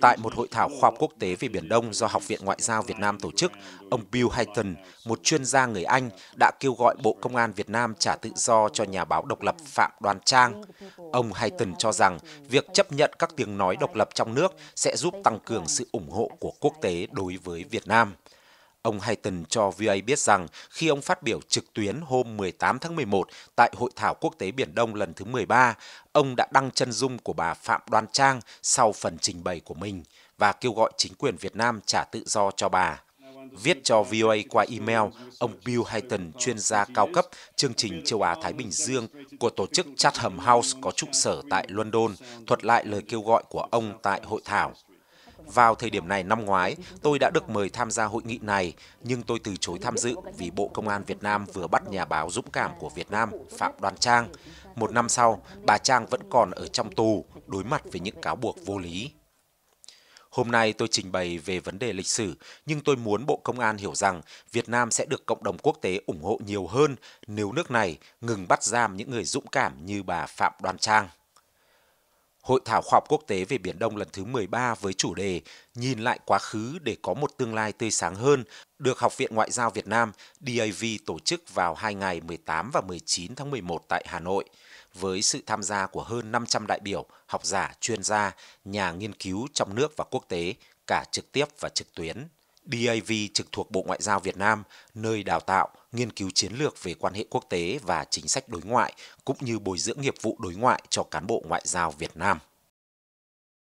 Tại một hội thảo khoa học quốc tế về Biển Đông do Học viện Ngoại giao Việt Nam tổ chức, ông Bill Hayton, một chuyên gia người Anh, đã kêu gọi Bộ Công an Việt Nam trả tự do cho nhà báo độc lập Phạm Đoan Trang. Ông Hayton cho rằng việc chấp nhận các tiếng nói độc lập trong nước sẽ giúp tăng cường sự ủng hộ của quốc tế đối với Việt Nam. Ông Hayton cho VOA biết rằng khi ông phát biểu trực tuyến hôm 18 tháng 11 tại Hội thảo Quốc tế Biển Đông lần thứ 13, ông đã đăng chân dung của bà Phạm Đoan Trang sau phần trình bày của mình và kêu gọi chính quyền Việt Nam trả tự do cho bà. Viết cho VOA qua email, ông Bill Hayton, chuyên gia cao cấp chương trình châu Á-Thái Bình Dương của tổ chức Chatham House có trụ sở tại London, thuật lại lời kêu gọi của ông tại hội thảo. Vào thời điểm này năm ngoái, tôi đã được mời tham gia hội nghị này, nhưng tôi từ chối tham dự vì Bộ Công an Việt Nam vừa bắt nhà báo dũng cảm của Việt Nam Phạm Đoan Trang. Một năm sau, bà Trang vẫn còn ở trong tù, đối mặt với những cáo buộc vô lý. Hôm nay tôi trình bày về vấn đề lịch sử, nhưng tôi muốn Bộ Công an hiểu rằng Việt Nam sẽ được cộng đồng quốc tế ủng hộ nhiều hơn nếu nước này ngừng bắt giam những người dũng cảm như bà Phạm Đoan Trang. Hội thảo khoa học quốc tế về Biển Đông lần thứ 13 với chủ đề Nhìn lại quá khứ để có một tương lai tươi sáng hơn được Học viện Ngoại giao Việt Nam DAV tổ chức vào hai ngày 18 và 19 tháng 11 tại Hà Nội với sự tham gia của hơn 500 đại biểu, học giả, chuyên gia, nhà nghiên cứu trong nước và quốc tế cả trực tiếp và trực tuyến. DAV trực thuộc Bộ Ngoại giao Việt Nam, nơi đào tạo, nghiên cứu chiến lược về quan hệ quốc tế và chính sách đối ngoại, cũng như bồi dưỡng nghiệp vụ đối ngoại cho cán bộ ngoại giao Việt Nam.